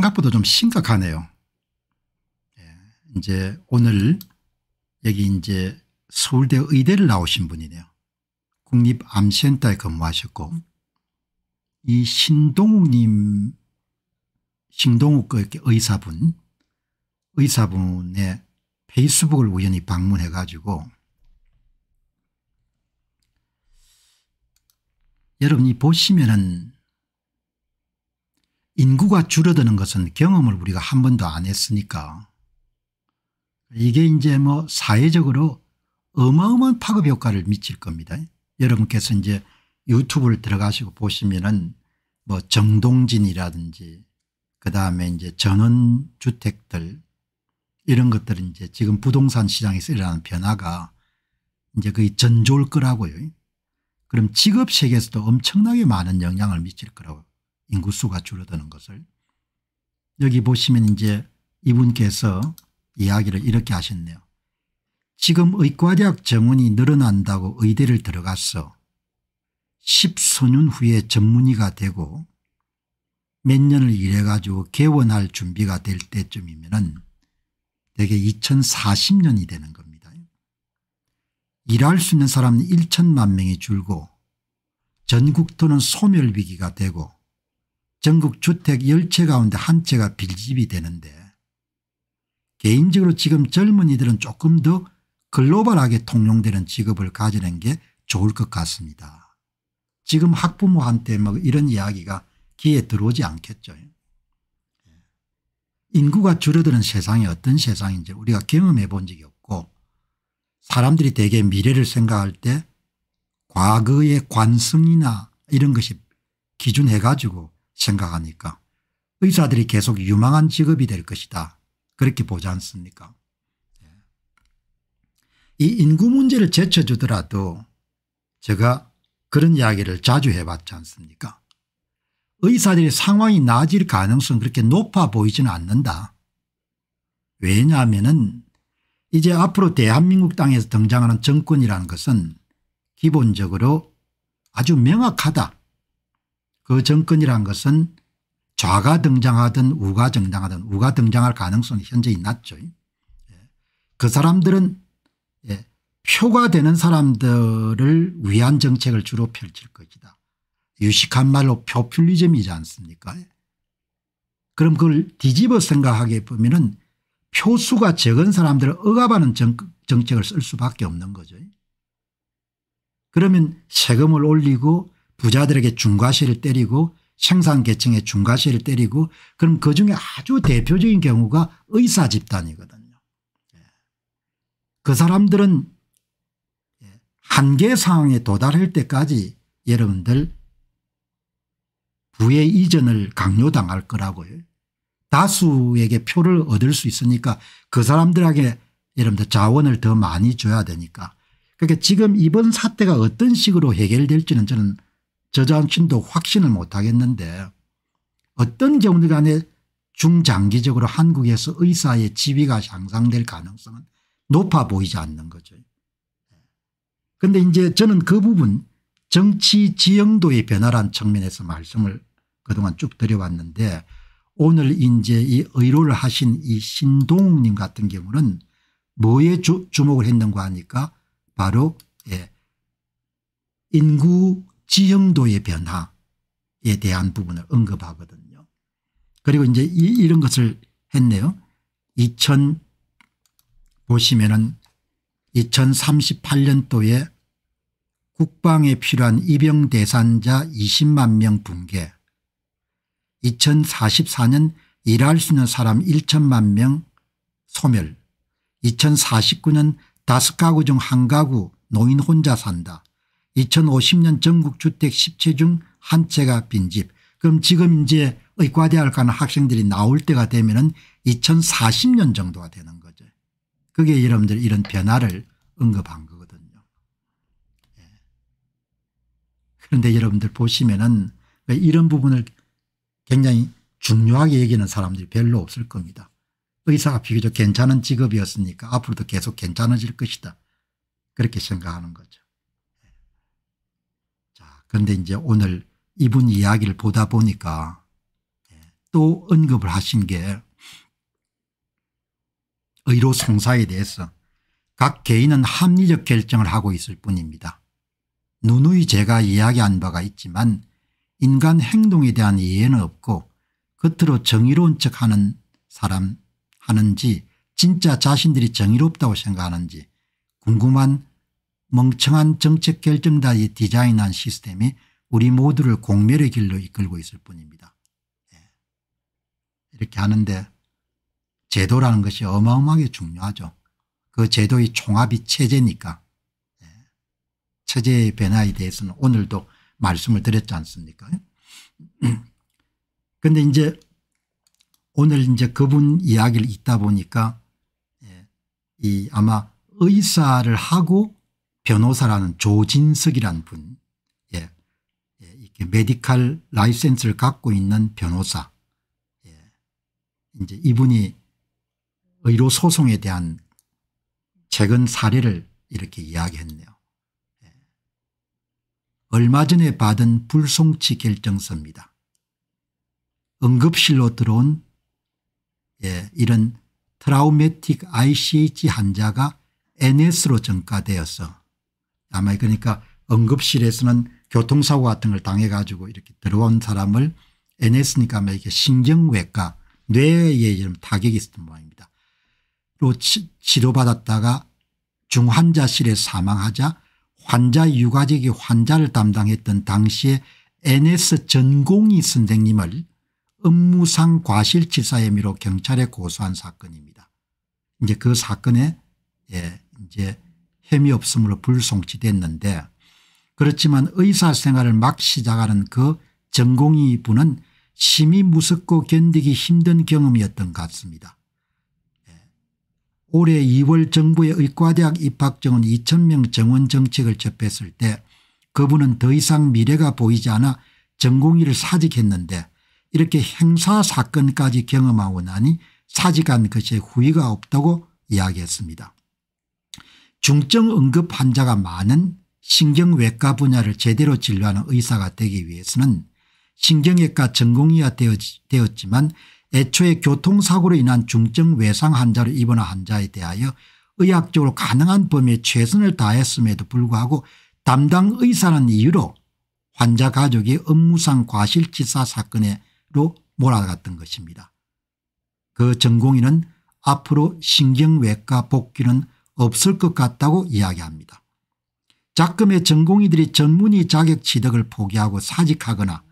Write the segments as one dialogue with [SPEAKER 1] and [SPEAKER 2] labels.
[SPEAKER 1] 생각보다 좀 심각하네요. 예, 이제 오늘 여기 이제 서울대 의대를 나오신 분이네요. 국립암센터에 근무하셨고 이 신동욱님 신동욱 의사분 의사분의 페이스북을 우연히 방문해 가지고 여러분이 보시면은 인구가 줄어드는 것은 경험을 우리가 한 번도 안 했으니까 이게 이제 뭐 사회적으로 어마어마한 파급 효과를 미칠 겁니다. 여러분께서 이제 유튜브를 들어가시고 보시면은 뭐 정동진이라든지 그 다음에 이제 전원주택들 이런 것들은 이제 지금 부동산 시장에서 일어나는 변화가 이제 거의 전조일 거라고요. 그럼 직업 세계에서도 엄청나게 많은 영향을 미칠 거라고 인구수가 줄어드는 것을 여기 보시면 이제 이분께서 이야기를 이렇게 하셨네요. 지금 의과대학 정원이 늘어난다고 의대를 들어갔어. 10소년 후에 전문의가 되고 몇 년을 일해가지고 개원할 준비가 될 때쯤이면 은 대개 2040년이 되는 겁니다. 일할 수 있는 사람은 1천만 명이 줄고 전국토는 소멸위기가 되고 전국 주택 10채 가운데 한 채가 빌집이 되는데 개인적으로 지금 젊은이들은 조금 더 글로벌하게 통용되는 직업을 가지는 게 좋을 것 같습니다. 지금 학부모한테 뭐 이런 이야기가 귀에 들어오지 않겠죠. 인구가 줄어드는 세상이 어떤 세상인지 우리가 경험해 본 적이 없고 사람들이 대개 미래를 생각할 때 과거의 관성이나 이런 것이 기준해 가지고 생각하니까 의사들이 계속 유망한 직업이 될 것이다. 그렇게 보지 않습니까 예. 이 인구 문제를 제쳐주더라도 제가 그런 이야기를 자주 해봤지 않습니까 의사들의 상황이 나아질 가능성은 그렇게 높아 보이지는 않는다. 왜냐하면 이제 앞으로 대한민국 땅에서 등장하는 정권이라는 것은 기본적으로 아주 명확하다. 그 정권이란 것은 좌가 등장하든 우가 등장하든 우가 등장할 가능성이 현재있 낮죠. 예. 그 사람들은 예, 표가 되는 사람들을 위한 정책을 주로 펼칠 것이다. 유식한 말로 표퓰리즘이지 않습니까 예. 그럼 그걸 뒤집어 생각하게 보면 표수가 적은 사람들을 억압하는 정책을 쓸 수밖에 없는 거죠. 그러면 세금을 올리고 부자들에게 중과세를 때리고 생산계층에 중과세를 때리고 그럼 그중에 아주 대표적인 경우가 의사 집단이거든요. 예. 그 사람들은 예, 한계 상황에 도달할 때까지 여러분들 부의 이전을 강요당할 거라고요. 다수에게 표를 얻을 수 있으니까 그 사람들에게 여러분들 자원을 더 많이 줘야 되니까 그러니까 지금 이번 사태가 어떤 식으로 해결될지는 저는 저 자신도 확신을 못하겠는데 어떤 경우든 간에 중장기적으로 한국에서 의사의 지위가 향상될 가능성은 높아 보이지 않는 거죠. 그런데 이제 저는 그 부분 정치 지형도의 변화란 측면에서 말씀을 그동안 쭉 드려왔는데 오늘 이제 이 의로를 하신 이 신동욱님 같은 경우는 뭐에 주, 목을 했는가 하니까 바로 예 인구 지형도의 변화에 대한 부분을 언급하거든요. 그리고 이제 이, 런 것을 했네요. 2000 보시면은 2038년도에 국방에 필요한 입영 대산자 20만 명 붕괴 2044년 일할 수 있는 사람 1천만 명 소멸 2049년 다섯 가구 중 한 가구 노인 혼자 산다 2050년 전국주택 10채 중 한 채가 빈집 그럼 지금 이제 의과대학 가는 학생들이 나올 때가 되면 은 2040년 정도가 되는 거죠. 그게 여러분들 이런 변화를 언급한 거거든요. 예. 그런데 여러분들 보시면은 이런 부분을 굉장히 중요하게 얘기하는 사람들이 별로 없을 겁니다. 의사가 비교적 괜찮은 직업이었으니까 앞으로도 계속 괜찮아질 것이다. 그렇게 생각하는 거죠. 그런데 이제 오늘 이분 이야기를 보다 보니까 예, 또 언급을 하신 게 의료송사에 대해서 각 개인은 합리적 결정을 하고 있을 뿐입니다. 누누이 제가 이야기한 바가 있지만 인간 행동에 대한 이해는 없고 겉으로 정의로운 척하는 사람 하는지 진짜 자신들이 정의롭다고 생각하는지 궁금한 멍청한 정책 결정단이 디자인한 시스템이 우리 모두를 공멸의 길로 이끌고 있을 뿐입니다. 네. 이렇게 하는데 제도라는 것이 어마어마하게 중요하죠. 그 제도의 총합이 체제니까 네. 예. 체제의 변화에 대해서는 오늘도 말씀을 드렸지 않습니까 그런데 이제 오늘 이제 그분 이야기를 읽다 보니까 예, 이 아마 의사를 하고 변호사라는 조진석이란 분, 예, 예, 이렇게 메디칼 라이센스를 갖고 있는 변호사, 예, 이제 이분이 의료 소송에 대한 최근 사례를 이렇게 이야기했네요. 예. 얼마 전에 받은 불송치 결정서입니다. 응급실로 들어온 예, 이런 트라우메틱 ICH 환자가 NS로 전가되어서 아마 그러니까 응급실에서는 교통사고 같은 걸 당해 가지고 이렇게 들어온 사람을 NS니까 아마 이게 신경외과 뇌에 이런 타격이 있었던 모양입니다. 로 치료받았다가 중환자실에 사망하자 환자 유가족이 환자를 담당했던 당시에 NS 전공이 선생님을 업무상 과실치사 혐의로 경찰에 고소한 사건입니다. 이제 그 사건에 예, 이제 햄이 없으므로 불송치됐는데 그렇지만 의사 생활을 막 시작하는 그 전공의 분은 심히 무섭고 견디기 힘든 경험이었던 것 같습니다. 예. 올해 2월 정부의 의과대학 입학 정원 2,000명 정원 정책을 접했을 때 그분은 더 이상 미래가 보이지 않아 전공의를 사직했는데 이렇게 행사 사건까지 경험하고 나니 사직한 것에 후회가 없다고 이야기했습니다. 중증 응급 환자가 많은 신경외과 분야를 제대로 진료하는 의사가 되기 위해서는 신경외과 전공의가 되었지만 애초에 교통사고로 인한 중증 외상 환자를 입원한 환자에 대하여 의학적으로 가능한 범위에 최선을 다했음에도 불구하고 담당 의사는 이유로 환자 가족이 업무상 과실치사 사건으로 몰아갔던 것입니다. 그 전공의는 앞으로 신경외과 복귀는 없을 것 같다고 이야기합니다. 작금의 전공의들이 전문의 자격 취득을 포기하고 사직하거나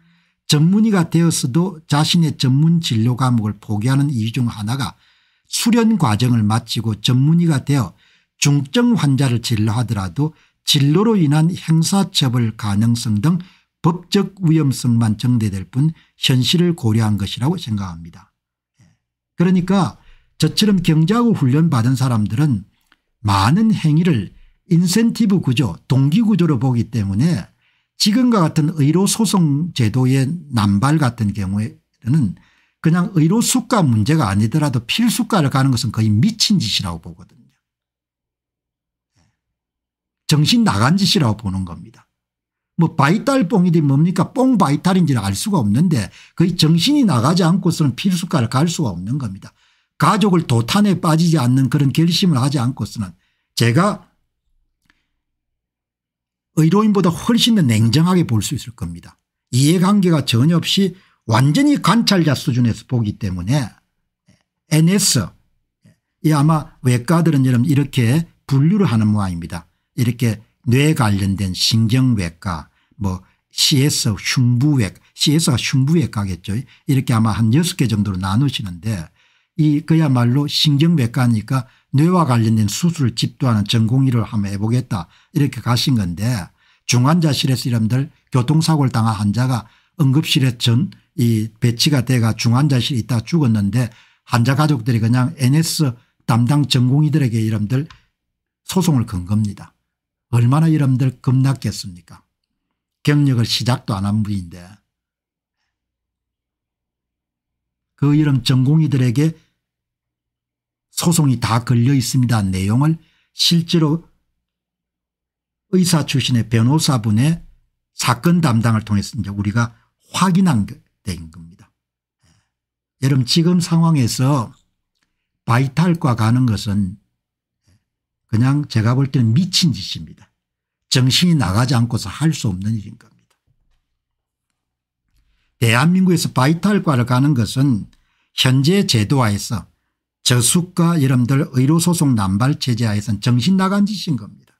[SPEAKER 1] 전문의가 되었어도 자신의 전문 진료 과목을 포기하는 이유 중 하나가 수련 과정을 마치고 전문의가 되어 중증 환자를 진료하더라도 진로로 인한 행사처벌 가능성 등 법적 위험성만 정대될 뿐 현실을 고려한 것이라고 생각합니다. 예. 그러니까 저처럼 경제하고 훈련받은 사람들은 많은 행위를 인센티브 구조 동기구조로 보기 때문에 지금과 같은 의료소송 제도의 남발 같은 경우에는 그냥 의료수가 문제가 아니더라도 필수가를 가는 것은 거의 미친 짓이라고 보거든요. 정신 나간 짓이라고 보는 겁니다. 뭐 바이탈 뽕이든 뭡니까 뽕 바이탈인지는 알 수가 없는데 거의 정신이 나가지 않고서는 필수가를 갈 수가 없는 겁니다. 가족을 도탄에 빠지지 않는 그런 결심을 하지 않고서는 제가 의료인보다 훨씬 더 냉정하게 볼 수 있을 겁니다. 이해관계가 전혀 없이 완전히 관찰자 수준에서 보기 때문에 NS 이 아마 외과들은 여러분 이렇게 분류를 하는 모양입니다. 이렇게 뇌 관련된 신경외과 뭐 CS 흉부외 CS가 흉부외과겠죠. 이렇게 아마 한 6개 정도로 나누시는데 이 그야말로 신경외과니까 뇌와 관련된 수술 집도하는 전공 의를 한번 해보겠다 이렇게 가신 건데 중환자실에서 이름들 교통사고를 당한 환자가 응급실에 전 이 배치가 돼가 중환자실에 있다 죽었는데 환자 가족들이 그냥 NS 담당 전공의들에게 이름들 소송을 건 겁니다. 얼마나 이름들 겁났겠습니까 경력을 시작도 안 한 분인데 그 이름 전공의들에게 소송이 다 걸려 있습니다. 내용을 실제로 의사 출신의 변호사분의 사건 담당을 통해서 이제 우리가 확인한 된 겁니다. 예. 여러분 지금 상황에서 바이탈과 가는 것은 그냥 제가 볼 때는 미친 짓입니다. 정신이 나가지 않고서 할 수 없는 일인 겁니다. 대한민국에서 바이탈과를 가는 것은 현재 제도화에서 저숙과 여러분들 의료소송 남발 제재하에선 정신 나간 짓인 겁니다.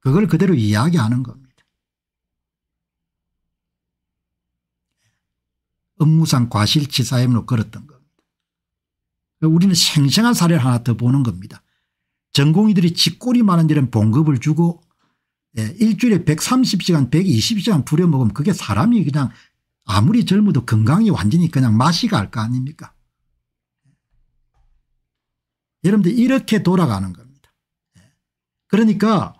[SPEAKER 1] 그걸 그대로 이야기하는 겁니다. 업무상 과실치사 임으로 걸었던 겁니다. 우리는 생생한 사례를 하나 더 보는 겁니다. 전공의들이 쥐골이 많은 일은 봉급을 주고 예, 일주일에 130시간 120시간 부려먹으면 그게 사람이 그냥 아무리 젊어도 건강이 완전히 그냥 맛이 갈 거 아닙니까 여러분들 이렇게 돌아가는 겁니다. 그러니까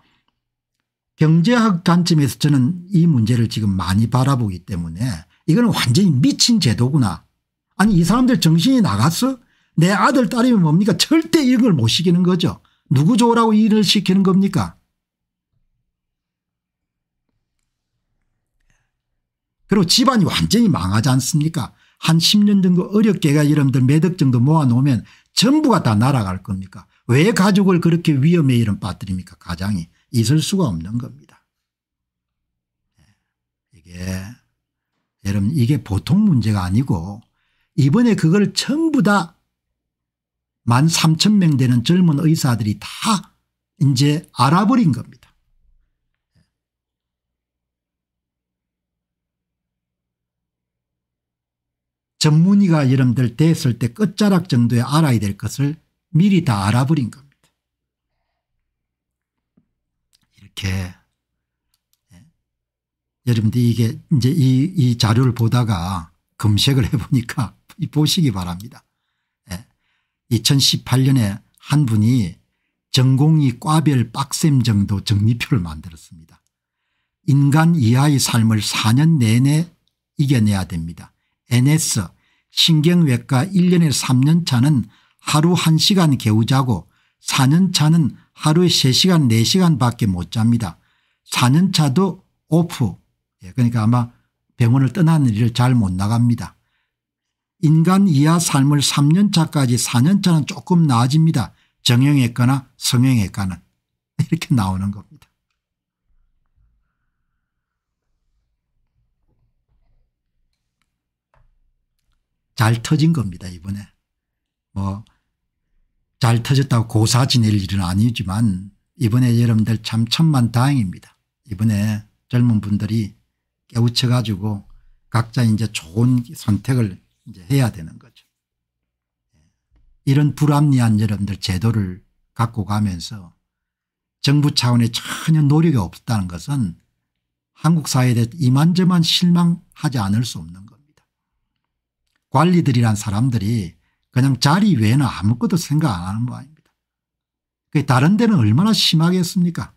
[SPEAKER 1] 경제학 관점에서 저는 이 문제를 지금 많이 바라보기 때문에 이거는 완전히 미친 제도구나. 아니 이 사람들 정신이 나갔어? 내 아들 딸이면 뭡니까? 절대 이걸 못 시키는 거죠. 누구 좋으라고 일을 시키는 겁니까? 그리고 집안이 완전히 망하지 않습니까 한 10년 정도 어렵게가 여러분들 매덕 정도 모아놓으면 전부가 다 날아갈 겁니까 왜 가족을 그렇게 위험에 이름 빠뜨립니까 가장이 있을 수가 없는 겁니다. 예. 이게 여러분 이게 보통 문제가 아니고 이번에 그걸 전부 다만 삼천 명 되는 젊은 의사들이 다 이제 알아버린 겁니다. 전문의가 여러분들 됐을 때 끝자락 정도에 알아야 될 것을 미리 다 알아버린 겁니다. 이렇게 예. 여러분들 이게 이제 이, 이 자료를 보다가 검색을 해보니까 보시기 바랍니다. 2018년에 예. 한 분이 전공이 과별 빡셈 정도 정리표를 만들었습니다. 인간 이하의 삶을 4년 내내 이겨내야 됩니다. NS 신경외과 1년에 3년 차는 하루 1시간 개우자고 4년 차는 하루에 3시간 4시간밖에 못 잡니다. 4년 차도 오프 예, 그러니까 아마 병원을 떠나는 일을 잘 못 나갑니다. 인간 이하 삶을 3년 차까지 4년 차는 조금 나아집니다. 정형외과나 성형외과는 이렇게 나오는 겁니다. 잘 터진 겁니다 이번에. 뭐 잘 터졌다고 고사 지낼 일은 아니지만 이번에 여러분들 참 천만 다행입니다. 이번에 젊은 분들이 깨우쳐 가지고 각자 이제 좋은 선택을 이제 해야 되는 거죠. 예. 이런 불합리한 여러분들 제도를 갖고 가면서 정부 차원에 전혀 노력이 없다는 것은 한국 사회에 대해 이만저만 실망하지 않을 수 없는 관리들이란 사람들이 그냥 자리 외에는 아무것도 생각 안 하는 모양입니다. 다른 데는 얼마나 심하겠습니까?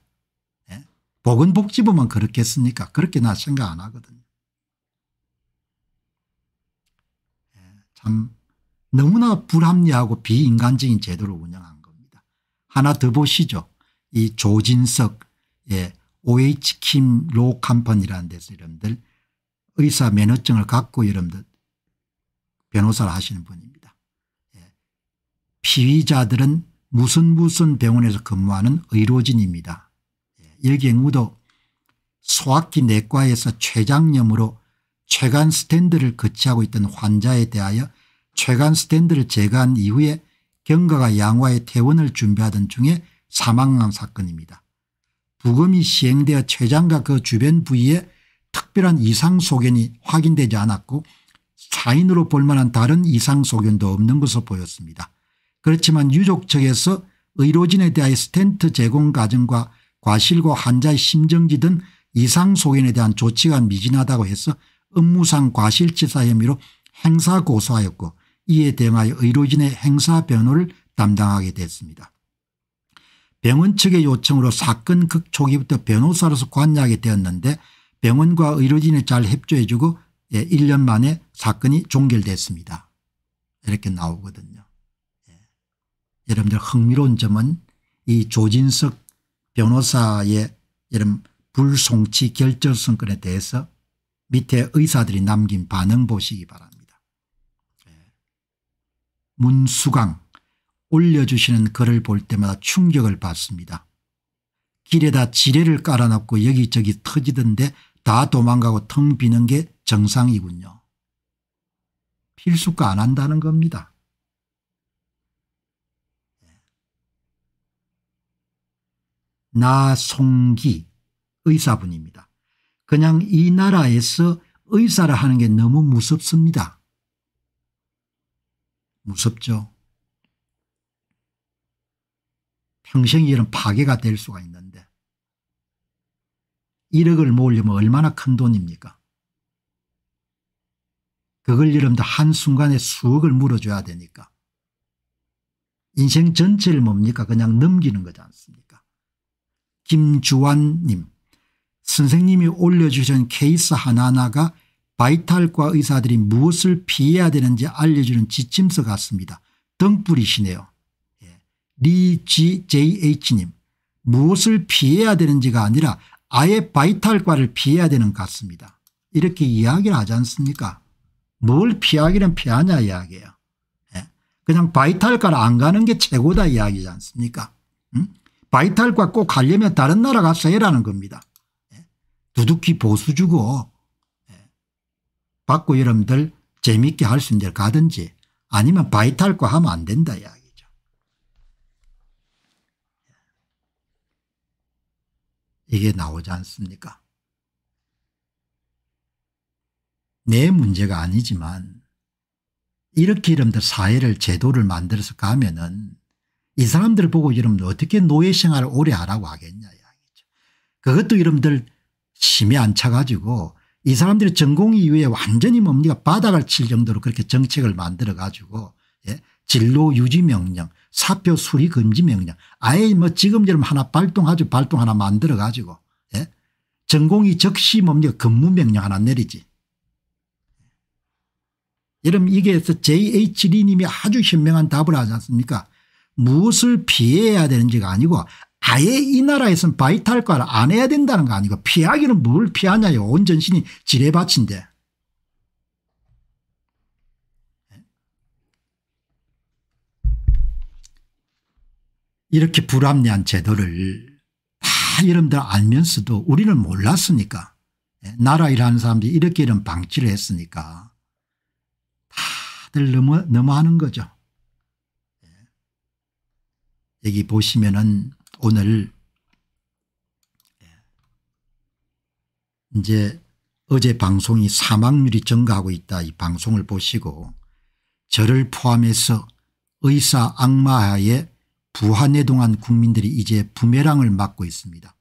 [SPEAKER 1] 예? 보건복지부만 그렇겠습니까? 그렇게 나 생각 안 하거든요. 예, 참 너무나 불합리하고 비인간적인 제도를 운영한 겁니다. 하나 더 보시죠. 이 조진석 예, OH킴 로컴퍼니라는 데서 이름들 의사 면허증을 갖고 이름들 변호사를 하시는 분입니다. 예. 피의자들은 무슨 무슨 병원에서 근무하는 의료진입니다. 일경우도 예. 소아기 내과에서 췌장염으로 췌간 스탠드를 거치하고 있던 환자에 대하여 췌간 스탠드를 제거한 이후에 경과가 양화의 퇴원을 준비하던 중에 사망한 사건입니다. 부검이 시행되어 췌장과 그 주변 부위에 특별한 이상 소견이 확인되지 않았고 사인으로볼 만한 다른 이상소견도 없는 것으로 보였습니다. 그렇지만 유족 측에서 의료진에 대한 스탠트 제공 과정과 과실과 환자의 심정지 등 이상소견에 대한 조치가 미진하다고 해서 업무상 과실치사 혐의로 행사고소하였고 이에 대응하여 의료진의 행사변호를 담당하게 됐습니다. 병원 측의 요청으로 사건 극 초기부터 변호사로서 관여하게 되었는데 병원과 의료진이 잘 협조해주고 예, 1년 만에 사건이 종결됐습니다. 이렇게 나오거든요. 예. 여러분들 흥미로운 점은 이 조진석 변호사의 이런 불송치 결절성건에 대해서 밑에 의사들이 남긴 반응 보시기 바랍니다. 예. 문수강 올려주시는 글을 볼 때마다 충격을 받습니다. 길에다 지뢰를 깔아놓고 여기저기 터지던데 다 도망가고 텅 비는 게 정상이군요. 필수가 안 한다는 겁니다. 예. 나송기 의사분입니다. 그냥 이 나라에서 의사를 하는 게 너무 무섭습니다. 무섭죠. 평생 이런 파괴가 될 수가 있는데 1억을 모으려면 얼마나 큰 돈입니까? 그걸 여러분들 한순간에 수억을 물어줘야 되니까. 인생 전체를 뭡니까 그냥 넘기는 거지 않습니까 김주환님 선생님이 올려주신 케이스 하나하나가 바이탈과 의사들이 무엇을 피해야 되는지 알려주는 지침서 같습니다. 덩불이시네요 예. 리GJH님 무엇을 피해야 되는지가 아니라 아예 바이탈과를 피해야 되는 것 같습니다. 이렇게 이야기를 하지 않습니까 뭘 피하기는 피하냐 이야기예요. 예? 그냥 바이탈과안 가는 게 최고다 이야기지 않습니까 음? 바이탈과 꼭 가려면 다른 나라 가서 해라는 겁니다. 예? 두둑히 보수 주고 예? 받고 여러분들 재미있게 할 수 있는 데 가든지 아니면 바이탈과 하면 안 된다 이야기 이게 나오지 않습니까 내 문제가 아니지만 이렇게 여러분들 사회를 제도를 만들어서 가면은 이 사람들을 보고 여러분들 어떻게 노예생활을 오래 하라고 하겠냐 이야기죠. 그것도 여러분들심에안 차가지고 이 사람들이 전공 이후에 완전히 뭡니까 바닥을 칠 정도로 그렇게 정책을 만들어 가지고 예? 진로 유지 명령 사표 수리 금지 명령 아예 뭐 지금처럼 하나 발동하죠 발동 하나 만들어 가지고 예? 전공이 적시 뭡니까 근무 명령 하나 내리지 여러분 이게서 JH리님이 아주 현명한 답을 하지 않습니까 무엇을 피해야 되는지가 아니고 아예 이 나라에서는 바이탈과를 안 해야 된다는 거 아니고 피하기는 뭘 피하냐요 온 전신이 지뢰밭인데 이렇게 불합리한 제도를 다 여러분들 알면서도 우리는 몰랐으니까 예, 나라 일하는 사람들이 이렇게 이런 방치를 했으니까 다들 넘어, 넘어하는 거죠. 예. 여기 보시면은 오늘 예. 이제 어제 방송이 사망률이 증가하고 있다 이 방송을 보시고 저를 포함해서 의사 악마하에 부하내동한 국민들이 이제 부메랑을 맞고 있습니다.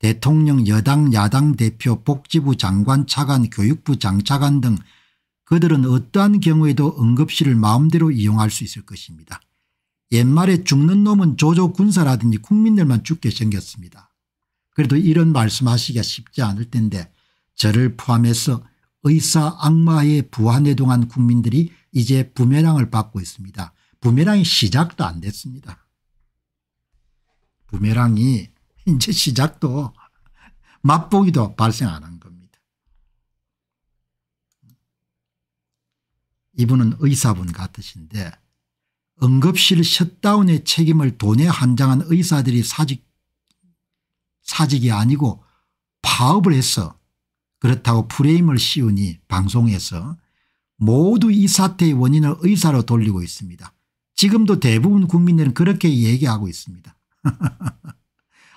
[SPEAKER 1] 대통령 여당 야당 대표 복지부 장관 차관 교육부 장차관 등 그들은 어떠한 경우에도 응급실을 마음대로 이용할 수 있을 것입니다. 옛말에 죽는 놈은 조조 군사라든지 국민들만 죽게 생겼습니다. 그래도 이런 말씀하시기가 쉽지 않을 텐데 저를 포함해서 의사 악마에 부한해동한 국민들이 이제 부메랑을 받고 있습니다. 부메랑이 시작도 안 됐습니다. 부메랑이 이제 시작도 맛보기도 발생 안한 이분은 의사분 같으신데 응급실 셧다운의 책임을 돈에 한장한 의사들이 사직, 사직이 아니고 파업을 해서 그렇다고 프레임을 씌우니 방송에서 모두 이 사태의 원인을 의사로 돌리고 있습니다. 지금도 대부분 국민들은 그렇게 얘기하고 있습니다.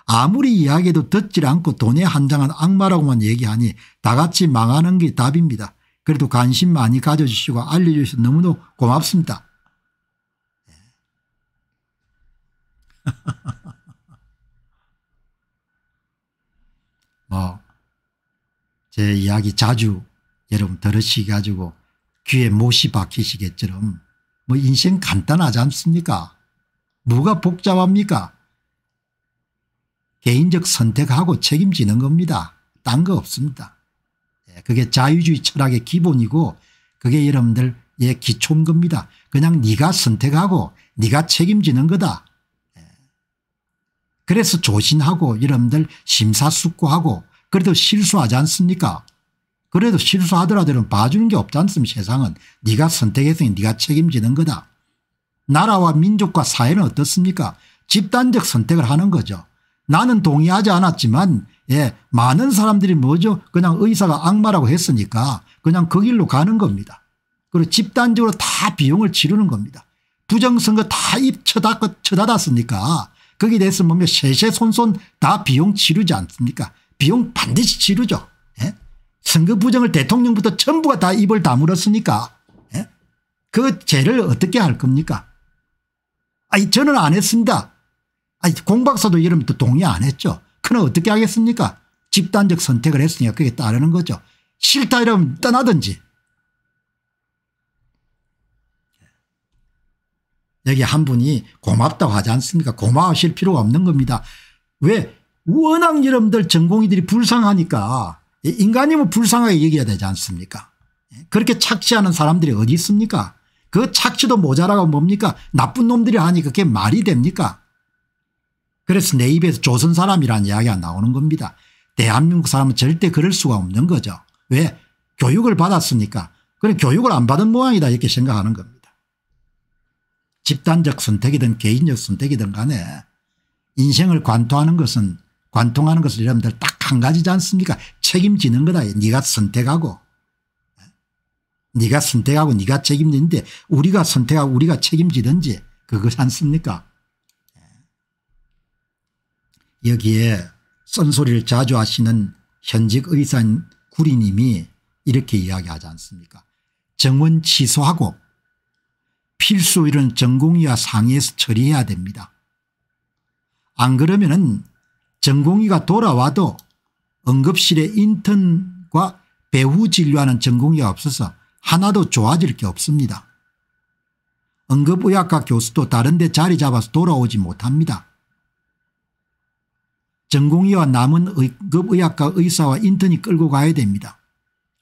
[SPEAKER 1] 아무리 이야기해도 듣질 않고 돈에 한장한 악마라고만 얘기하니 다같이 망하는 게 답입니다. 그래도 관심 많이 가져주시고 알려주셔서 너무도 고맙습니다. 뭐, 제 이야기 자주 여러분 들으시가지고 귀에 못이 박히시겠처럼 뭐 인생 간단하지 않습니까? 뭐가 복잡합니까? 개인적 선택하고 책임지는 겁니다. 딴 거 없습니다. 네, 그게 자유주의 철학의 기본이고 그게 여러분들 의 기초인 겁니다. 그냥 네가 선택하고 네가 책임지는 거다. 예. 그래서 조신하고 여러분들 심사숙고하고 그래도 실수하지 않습니까 그래도 실수하더라도 봐주는 게 없지 않습니까 세상은 네가 선택했으 네가 책임지는 거다. 나라와 민족과 사회는 어떻습니까 집단적 선택을 하는 거죠. 나는 동의하지 않았지만 예, 많은 사람들이 뭐죠 그냥 의사가 악마라고 했으니까 그냥 그 길로 가는 겁니다. 그리고 집단적으로 다 비용을 치르는 겁니다. 부정선거 다 입 쳐닫았으니까 다쳐 거기에 대해서 보면 세세손손 다 비용 치르지 않습니까 비용 반드시 치르죠 예? 선거 부정을 대통령부터 전부가 다 입을 다물었으니까 예? 그 죄를 어떻게 할 겁니까 아니 저는 안 했습니다. 아니 공박사도 이러부터 동의 안 했죠. 그럼 어떻게 하겠습니까 집단적 선택을 했으니까 그게 따르는 거죠. 싫다 이러면 떠나든지. 여기 한 분이 고맙다고 하지 않습니까 고마우실 필요가 없는 겁니다. 왜 워낙 여러분들 전공의들이 불쌍하니까 인간이면 뭐 불쌍하게 얘기해야 되지 않습니까 그렇게 착취하는 사람들이 어디 있습니까 그 착취도 모자라가 뭡니까 나쁜 놈들이 하니까 그게 말이 됩니까 그래서 내 입에서 조선 사람이라는 이야기가 나오는 겁니다. 대한민국 사람은 절대 그럴 수가 없는 거죠. 왜? 교육을 받았으니까. 그럼 교육을 안 받은 모양이다 이렇게 생각하는 겁니다. 집단적 선택이든 개인적 선택이든 간에 인생을 관통하는 것은 관통하는 것을 여러분들 딱 한 가지지 않습니까 책임지는 거다. 네가 선택하고 네가 선택하고 네가 책임지는데 우리가 선택하고 우리가 책임지든지 그것 않습니까 여기에 쓴소리를 자주 하시는 현직 의사인 구리님이 이렇게 이야기하지 않습니까 정원 취소하고 필수 이런 전공의와 상의해서 처리해야 됩니다. 안 그러면 은 전공의가 돌아와도 응급실에 인턴과 배후 진료하는 전공의가 없어서 하나도 좋아질 게 없습니다. 응급의학과 교수도 다른 데 자리 잡아서 돌아오지 못합니다. 전공의와 남은 급의학과 의사와 인턴이 끌고 가야 됩니다.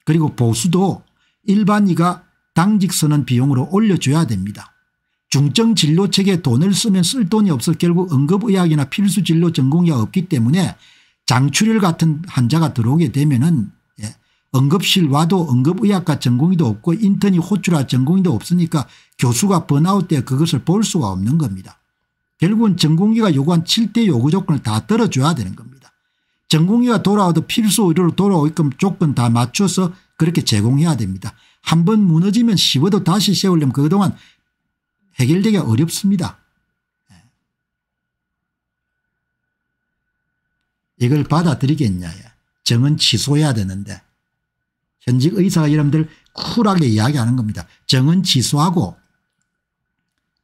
[SPEAKER 1] 그리고 보수도 일반의가 당직 서는 비용으로 올려줘야 됩니다. 중증 진료책에 돈을 쓰면 쓸 돈이 없어 결국 응급의학이나 필수 진료 전공의가 없기 때문에 장출혈 같은 환자가 들어오게 되면 은 예. 응급실 와도 응급의학과 전공의도 없고 인턴이 호출할 전공의도 없으니까 교수가 번아웃 때 그것을 볼 수가 없는 겁니다. 결국은 전공기가 요구한 7대 요구 조건을 다 떨어줘야 되는 겁니다. 전공기가 돌아와도 필수 의료로 돌아오게끔 조건 다 맞춰서 그렇게 제공해야 됩니다. 한번 무너지면 씹어도 다시 세우려면 그동안 해결되기가 어렵습니다. 예. 이걸 받아들이겠냐. 정은 취소해야 되는데 현직 의사가 여러분들 쿨하게 이야기하는 겁니다. 정은 취소하고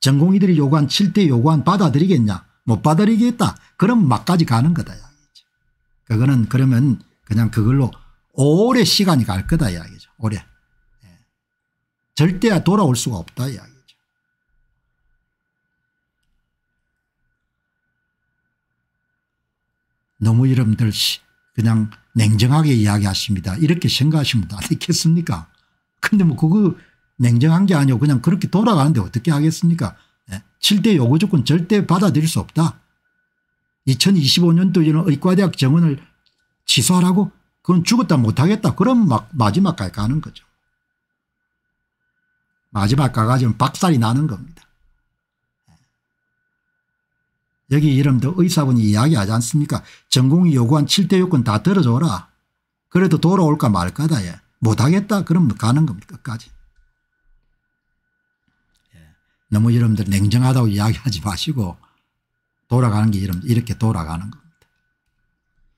[SPEAKER 1] 전공의들이 요구한 7대 요구안 받아들이겠냐 못 받아들이겠다 그럼 막까지 가는 거다 이야기죠. 그거는 그러면 그냥 그걸로 오래 시간이 갈 거다 이야기죠. 오래. 예. 절대 돌아올 수가 없다 이야기죠. 너무 여러분들 그냥 냉정하게 이야기하십니다. 이렇게 생각하시면 안 되겠습니까? 근데 뭐 그거 냉정한 게 아니고 그냥 그렇게 돌아가는데 어떻게 하겠습니까 7대 예? 요구 조건 절대 받아들일 수 없다. 2025년도 이런 의과대학 정원을 취소하라고 그건 죽었다 못하겠다. 그럼 막 마지막까지 가는 거죠. 마지막 가가지고 박살이 나는 겁니다. 예? 여기 이름도 의사분이 이야기하지 않습니까 전공이 요구한 7대 요건 다 들어줘라. 그래도 돌아올까 말까다. 예. 못하겠다. 그럼 가는 겁니다. 끝까지. 너무 여러분들 냉정하다고 이야기하지 마시고 돌아가는 게 이렇게 돌아가는 겁니다.